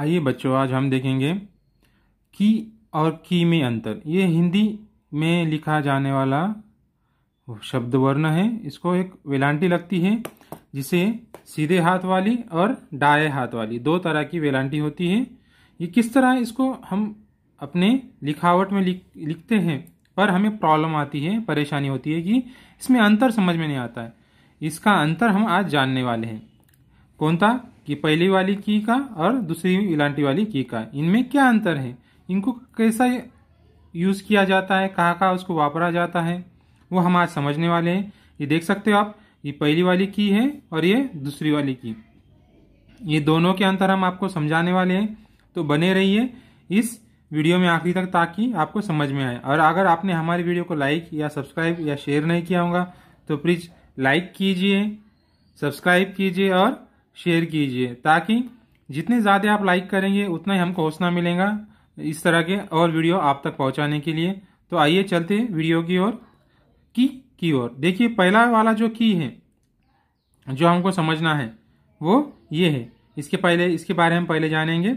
आइए बच्चों आज हम देखेंगे की और की में अंतर ये हिंदी में लिखा जाने वाला शब्द वर्ण है इसको एक वेलांटी लगती है जिसे सीधे हाथ वाली और डाए हाथ वाली दो तरह की वेलांटी होती है ये किस तरह इसको हम अपने लिखावट में लिख लिखते हैं पर हमें प्रॉब्लम आती है परेशानी होती है कि इसमें अंतर समझ में नहीं आता है इसका अंतर हम आज जानने वाले हैं कौन था कि पहली वाली की का और दूसरी इलांटी वाली की का इनमें क्या अंतर है इनको कैसा यूज़ किया जाता है कहाँ कहाँ उसको वापरा जाता है वो हम आज समझने वाले हैं ये देख सकते हो आप ये पहली वाली की है और ये दूसरी वाली की ये दोनों के अंतर हम आपको समझाने वाले हैं तो बने रहिए इस वीडियो में आखिरी तक ताकि आपको समझ में आए और अगर आपने हमारी वीडियो को लाइक या सब्सक्राइब या शेयर नहीं किया होगा तो प्लीज़ लाइक कीजिए सब्सक्राइब कीजिए और शेयर कीजिए ताकि जितने ज़्यादा आप लाइक करेंगे उतना ही हमको हौसला मिलेगा इस तरह के और वीडियो आप तक पहुँचाने के लिए तो आइए चलते वीडियो की ओर की की ओर देखिए पहला वाला जो की है जो हमको समझना है वो ये है इसके पहले इसके बारे में पहले जानेंगे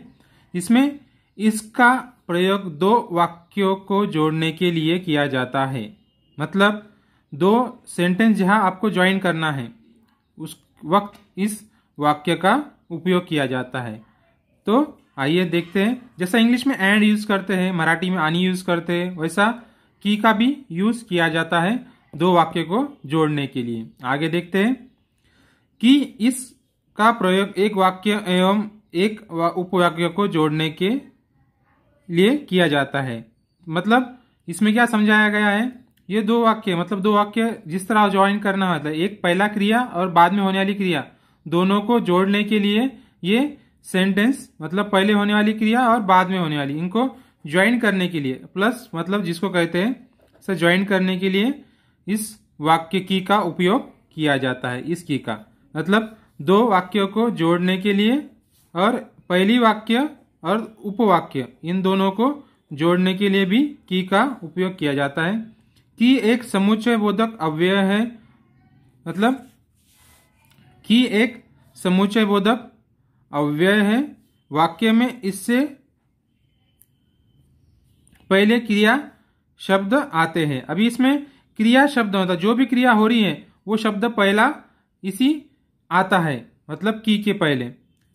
इसमें इसका प्रयोग दो वाक्यों को जोड़ने के लिए किया जाता है मतलब दो सेंटेंस जहाँ आपको ज्वाइन करना है उस वक्त इस वाक्य का उपयोग किया जाता है तो आइए देखते हैं जैसा इंग्लिश में एंड यूज़ करते हैं मराठी में आनी यूज़ करते हैं वैसा की का भी यूज़ किया जाता है दो वाक्य को जोड़ने के लिए आगे देखते हैं कि इसका प्रयोग एक वाक्य एवं एक उपवाक्य को जोड़ने के लिए किया जाता है मतलब इसमें क्या समझाया गया है ये दो वाक्य मतलब दो वाक्य जिस तरह ज्वाइन करना होता है मतलब एक पहला क्रिया और बाद में होने वाली क्रिया दोनों को जोड़ने के लिए ये सेंटेंस मतलब पहले होने वाली क्रिया और बाद में होने वाली इनको ज्वाइन करने के लिए प्लस मतलब जिसको कहते हैं से ज्वाइन करने के लिए इस वाक्य की का उपयोग किया जाता है इस की का मतलब दो वाक्यों को जोड़ने के लिए और पहली वाक्य और उपवाक्य इन दोनों को जोड़ने के लिए भी की का उपयोग किया जाता है की एक समुच्चय बोधक अव्यय है मतलब कि एक समुचय बोधक अव्यय है वाक्य में इससे पहले क्रिया शब्द आते हैं अभी इसमें क्रिया शब्द होता जो भी क्रिया हो रही है वो शब्द पहला इसी आता है मतलब की के पहले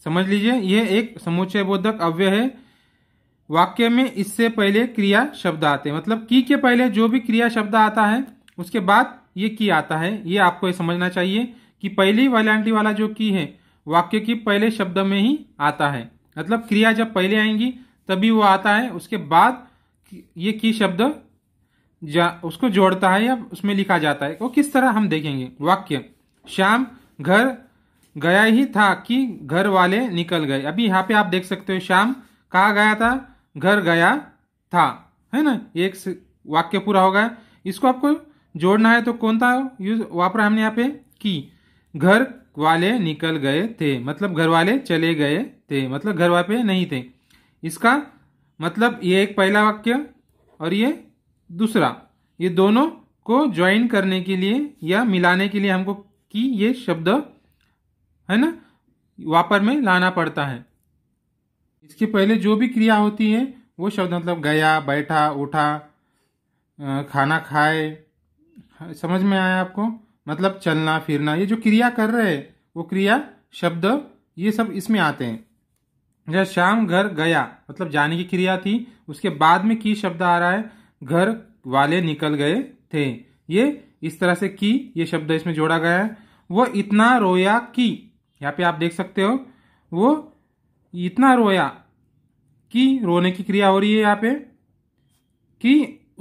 समझ लीजिए यह एक समुचय बोधक अव्यय है वाक्य में इससे पहले क्रिया शब्द आते हैं मतलब की के पहले जो भी क्रिया शब्द आता है उसके बाद ये की आता है ये आपको ये समझना चाहिए कि पहली वैलांटी वाला जो की है वाक्य की पहले शब्द में ही आता है मतलब क्रिया जब पहले आएंगी तभी वो आता है उसके बाद ये की शब्द जा उसको जोड़ता है या उसमें लिखा जाता है वो किस तरह हम देखेंगे वाक्य श्याम घर गया ही था कि घर वाले निकल गए अभी यहाँ पे आप देख सकते हो श्याम कहा गया था घर गया था है ना एक वाक्य पूरा होगा इसको आपको जोड़ना है तो कौन था यूज वापरा हमने यहाँ पे की घर वाले निकल गए थे मतलब घर वाले चले गए थे मतलब घर वाले नहीं थे इसका मतलब ये एक पहला वाक्य और ये दूसरा ये दोनों को ज्वाइन करने के लिए या मिलाने के लिए हमको कि ये शब्द है ना वापर में लाना पड़ता है इसके पहले जो भी क्रिया होती है वो शब्द मतलब गया बैठा उठा खाना खाए समझ में आया आपको मतलब चलना फिरना ये जो क्रिया कर रहे हैं वो क्रिया शब्द ये सब इसमें आते हैं जब शाम घर गया मतलब जाने की क्रिया थी उसके बाद में की शब्द आ रहा है घर वाले निकल गए थे ये इस तरह से की ये शब्द इसमें जोड़ा गया है वह इतना रोया कि यहाँ पे आप देख सकते हो वो इतना रोया कि रोने की क्रिया हो रही है यहाँ पे कि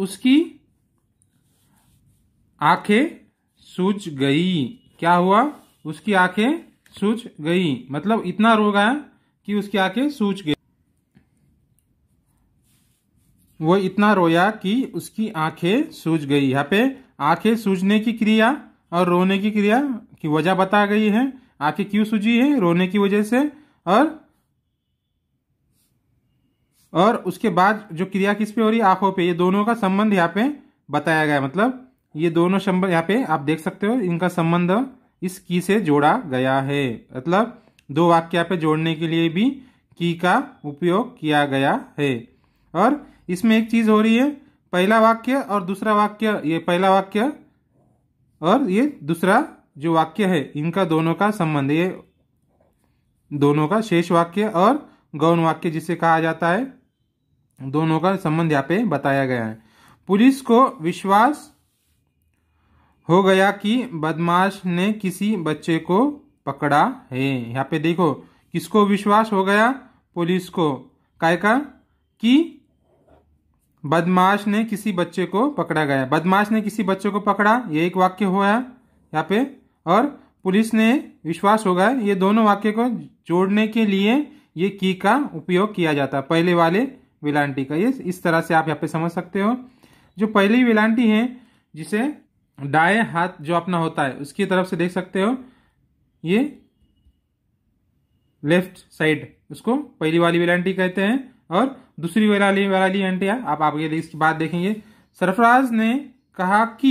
उसकी आंखें सूच गई क्या हुआ उसकी आंखें सूच गई मतलब इतना रोग आया कि उसकी आंखें सूच गई वो इतना रोया कि उसकी आंखें सूज गई यहाँ पे आंखें सूजने की क्रिया और रोने की क्रिया की वजह बता गई है आंखें क्यों सूजी है रोने की वजह से और और उसके बाद जो क्रिया किस पे हो रही है आंखों पे ये दोनों का संबंध यहाँ पे बताया गया मतलब ये दोनों संबंध यहाँ पे आप देख सकते हो इनका संबंध इस की से जोड़ा गया है मतलब दो वाक्य पे जोड़ने के लिए भी की का उपयोग किया गया है और इसमें एक चीज़ हो रही है पहला वाक्य और दूसरा वाक्य ये पहला वाक्य और ये दूसरा जो वाक्य है इनका दोनों का संबंध ये दोनों का शेष वाक्य और गौन वाक्य जिसे कहा जाता है दोनों का संबंध यहाँ पे बताया गया है पुलिस को विश्वास हो गया कि बदमाश ने किसी बच्चे को पकड़ा है यहाँ पे देखो किसको विश्वास हो गया पुलिस को काय का कि बदमाश ने किसी बच्चे को पकड़ा गया बदमाश ने किसी बच्चे को पकड़ा ये एक वाक्य हुआ यहाँ पे और पुलिस ने विश्वास हो गया ये दोनों वाक्य को जोड़ने के लिए ये की का उपयोग किया जाता है पहले वाले विलांटी का ये इस तरह से आप यहाँ पे समझ सकते हो जो पहली विलांटी है जिसे डाए हाथ जो अपना होता है उसकी तरफ से देख सकते हो ये लेफ्ट साइड उसको पहली वाली वेलांटी कहते हैं और दूसरी वेलाली वाली एंटी आप आगे इसकी बात देखेंगे सरफराज ने कहा कि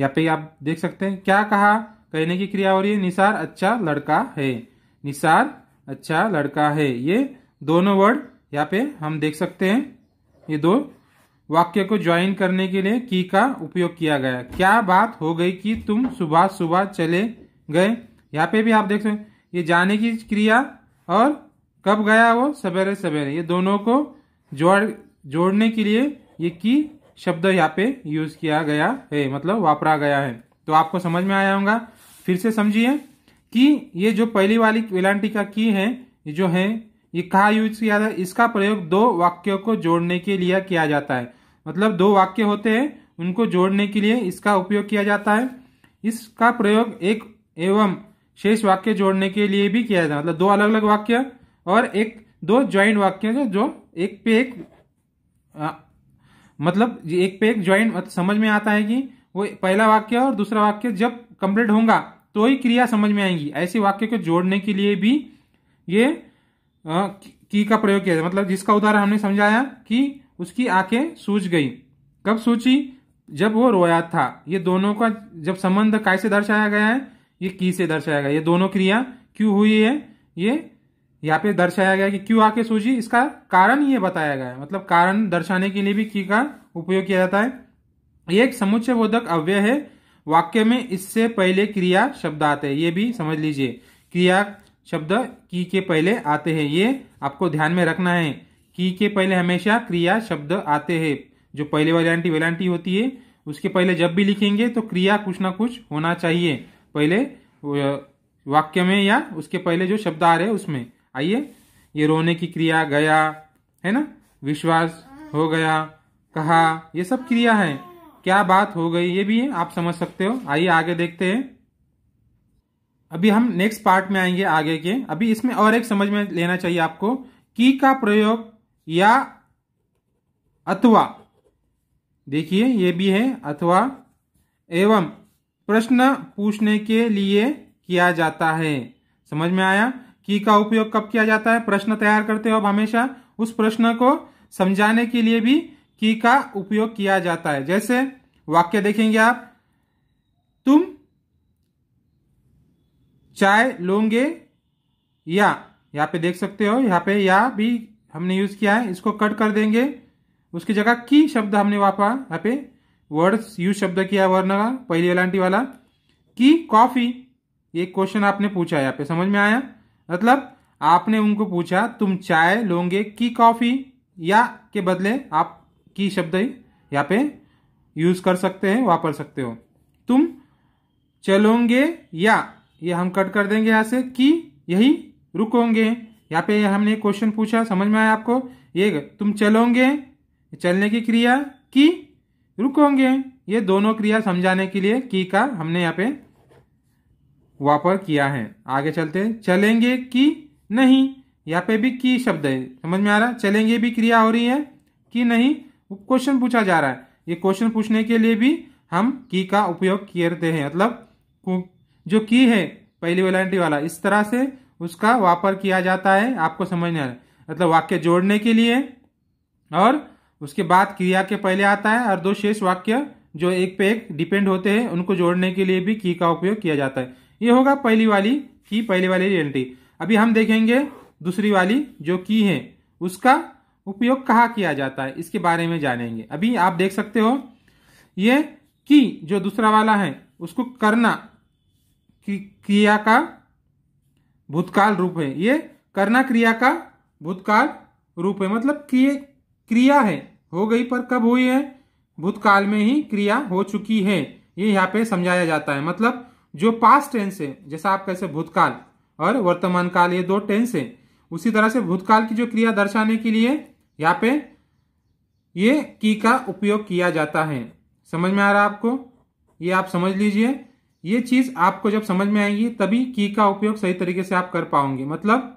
यहाँ पे आप देख सकते हैं क्या कहा कहने की क्रिया हो रही है निसार अच्छा लड़का है निसार अच्छा लड़का है ये दोनों वर्ड यहाँ पे हम देख सकते हैं ये दो वाक्य को ज्वाइन करने के लिए की का उपयोग किया गया क्या बात हो गई कि तुम सुबह सुबह चले गए यहाँ पे भी आप देख सकते ये जाने की क्रिया और कब गया वो सवेरे सवेरे ये दोनों को जोड़ जोड़ने के लिए ये की शब्द यहाँ पे यूज किया गया है मतलब वापरा गया है तो आपको समझ में आया होगा फिर से समझिए कि ये जो पहली वाली वेलांटी का की है ये जो है ये कहा यूज किया था इसका प्रयोग दो वाक्यों को जोड़ने के लिए किया जाता है मतलब दो वाक्य होते हैं उनको जोड़ने के लिए इसका उपयोग किया जाता है इसका प्रयोग एक एवं शेष वाक्य जोड़ने के लिए भी किया जाता है मतलब दो अलग अलग वाक्य और एक दो ज्वाइंट वाक्य जो, जो एक पे एक आ, मतलब एक पे एक ज्वाइंट मतलब समझ में आता है कि वो पहला वाक्य और दूसरा वाक्य जब कंप्लीट होगा तो ही क्रिया समझ में आएगी ऐसे वाक्य को जोड़ने के लिए भी ये हाँ, की का प्रयोग किया जाए मतलब जिसका उदाहरण हमने समझाया कि उसकी आंखें सूज गई कब सूची जब वो रोया था ये दोनों का जब संबंध काय से दर्शाया गया है ये की से दर्शाया गया ये दोनों क्रिया क्यों हुई है ये यहाँ पे दर्शाया गया कि क्यों आके सूझी इसका कारण ये बताया गया है मतलब कारण दर्शाने के लिए भी की का उपयोग किया जाता है ये एक समुच्चय बोधक अव्यय है वाक्य में इससे पहले क्रिया शब्द आते हैं ये भी समझ लीजिए क्रिया शब्द की के पहले आते हैं ये आपको ध्यान में रखना है की के पहले हमेशा क्रिया शब्द आते हैं जो पहले वाली वेलांटी होती है उसके पहले जब भी लिखेंगे तो क्रिया कुछ ना कुछ होना चाहिए पहले वाक्य में या उसके पहले जो शब्द आ रहे हैं उसमें आइए ये रोने की क्रिया गया है ना विश्वास हो गया कहा ये सब क्रिया है क्या बात हो गई ये भी आप समझ सकते हो आइए आगे देखते हैं अभी हम नेक्स्ट पार्ट में आएंगे आगे के अभी इसमें और एक समझ में लेना चाहिए आपको की का प्रयोग या अथवा देखिए ये भी है अथवा एवं प्रश्न पूछने के लिए किया जाता है समझ में आया की का उपयोग कब किया जाता है प्रश्न तैयार करते हो अब हमेशा उस प्रश्न को समझाने के लिए भी की का उपयोग किया जाता है जैसे वाक्य देखेंगे आप तुम चाय लोंगे या यहाँ पे देख सकते हो यहाँ पे या भी हमने यूज किया है इसको कट कर देंगे उसकी जगह की शब्द हमने वहां पर यहाँ पे वर्ड्स यूज शब्द किया वर्ण का पहली एलांटी वाला की कॉफी ये क्वेश्चन आपने पूछा यहाँ पे समझ में आया मतलब आपने उनको पूछा तुम चाय लोंगे की कॉफी या के बदले आप की शब्द यहाँ पे यूज कर सकते हैं वापर सकते हो तुम चलोगे या ये हम कट कर देंगे यहाँ से कि यही रुकोगे यहाँ पे हमने क्वेश्चन पूछा समझ में आया आपको ये तुम चलोगे चलने की क्रिया कि रुकोगे ये दोनों क्रिया समझाने के लिए की का हमने यहाँ पे वापर किया है आगे चलते चलेंगे कि नहीं यहाँ पे भी की शब्द है समझ में आ रहा चलेंगे भी क्रिया हो रही है कि नहीं क्वेश्चन पूछा जा रहा है ये क्वेश्चन पूछने के लिए भी हम की का उपयोग करते हैं मतलब जो की है पहली एंट्री वाला इस तरह से उसका वापर किया जाता है आपको है मतलब वाक्य जोड़ने के लिए और उसके बाद क्रिया के पहले आता है और दो शेष वाक्य जो एक पे एक डिपेंड होते हैं उनको जोड़ने के लिए भी की का उपयोग किया जाता है ये होगा पहली वाली की पहली वाली एंट्री अभी हम देखेंगे दूसरी वाली जो की है उसका उपयोग कहाँ किया जाता है इसके बारे में जानेंगे अभी आप देख सकते हो ये की जो दूसरा वाला है उसको करना क्रिया का भूतकाल रूप है ये करना क्रिया का भूतकाल रूप है मतलब कि क्रिया है हो गई पर कब हुई है भूतकाल में ही क्रिया हो चुकी है ये यहाँ पे समझाया जाता है मतलब जो पास्ट टेंस है जैसा आप कैसे भूतकाल और वर्तमान काल ये दो टेंस है उसी तरह से भूतकाल की जो क्रिया दर्शाने के लिए यहाँ पे ये की का उपयोग किया जाता है समझ में आ रहा है आपको ये आप समझ लीजिए ये चीज आपको जब समझ में आएगी तभी की का उपयोग सही तरीके से आप कर पाओगे मतलब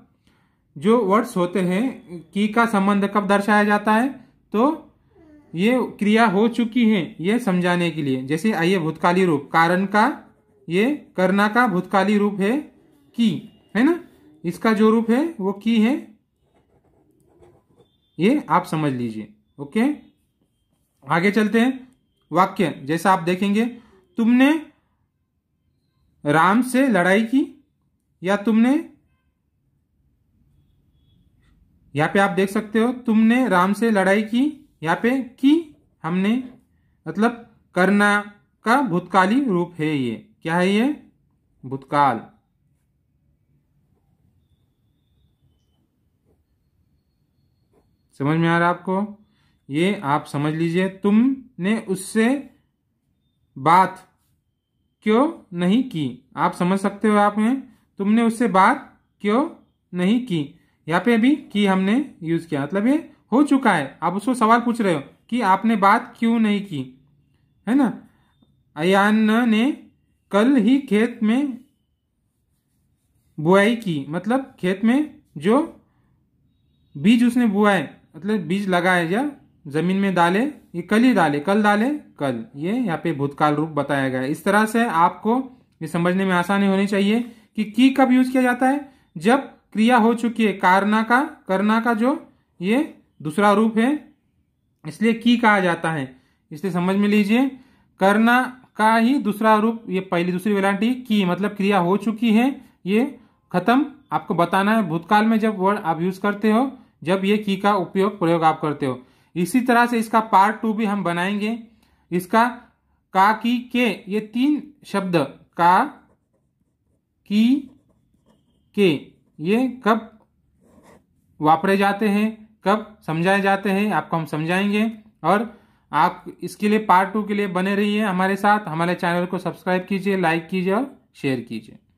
जो वर्ड्स होते हैं की का संबंध कब दर्शाया जाता है तो ये क्रिया हो चुकी है ये समझाने के लिए जैसे आइए भूतकाली रूप कारण का ये करना का भूतकाली रूप है की है ना इसका जो रूप है वो की है ये आप समझ लीजिए ओके आगे चलते हैं वाक्य जैसा आप देखेंगे तुमने राम से लड़ाई की या तुमने यहाँ पे आप देख सकते हो तुमने राम से लड़ाई की यहाँ पे की हमने मतलब करना का भूतकाली रूप है ये क्या है ये भूतकाल समझ में आ रहा आपको ये आप समझ लीजिए तुमने उससे बात क्यों नहीं की आप समझ सकते हो आप में तुमने उससे बात क्यों नहीं की यहाँ पे भी की हमने यूज किया मतलब ये हो चुका है आप उसको सवाल पूछ रहे हो कि आपने बात क्यों नहीं की है ना अयान ने कल ही खेत में बुआई की मतलब खेत में जो बीज उसने बुआए मतलब बीज लगाए या जमीन में डाले ये कल ही डाले कल डाले कल ये यहाँ पे भूतकाल रूप बताया गया है इस तरह से आपको ये समझने में आसानी होनी चाहिए कि की कब यूज किया जाता है जब क्रिया हो चुकी है कारना का करना का जो ये दूसरा रूप है इसलिए की कहा जाता है इसलिए समझ में लीजिए करना का ही दूसरा रूप ये पहली दूसरी वेलांटी की मतलब क्रिया हो चुकी है ये खत्म आपको बताना है भूतकाल में जब वर्ड आप यूज करते हो जब ये की का उपयोग प्रयोग आप करते हो इसी तरह से इसका पार्ट टू भी हम बनाएंगे इसका का की के ये तीन शब्द का की के ये कब वापरे जाते हैं कब समझाए जाते हैं आपको हम समझाएंगे और आप इसके लिए पार्ट टू के लिए बने रहिए हमारे साथ हमारे चैनल को सब्सक्राइब कीजिए लाइक कीजिए और शेयर कीजिए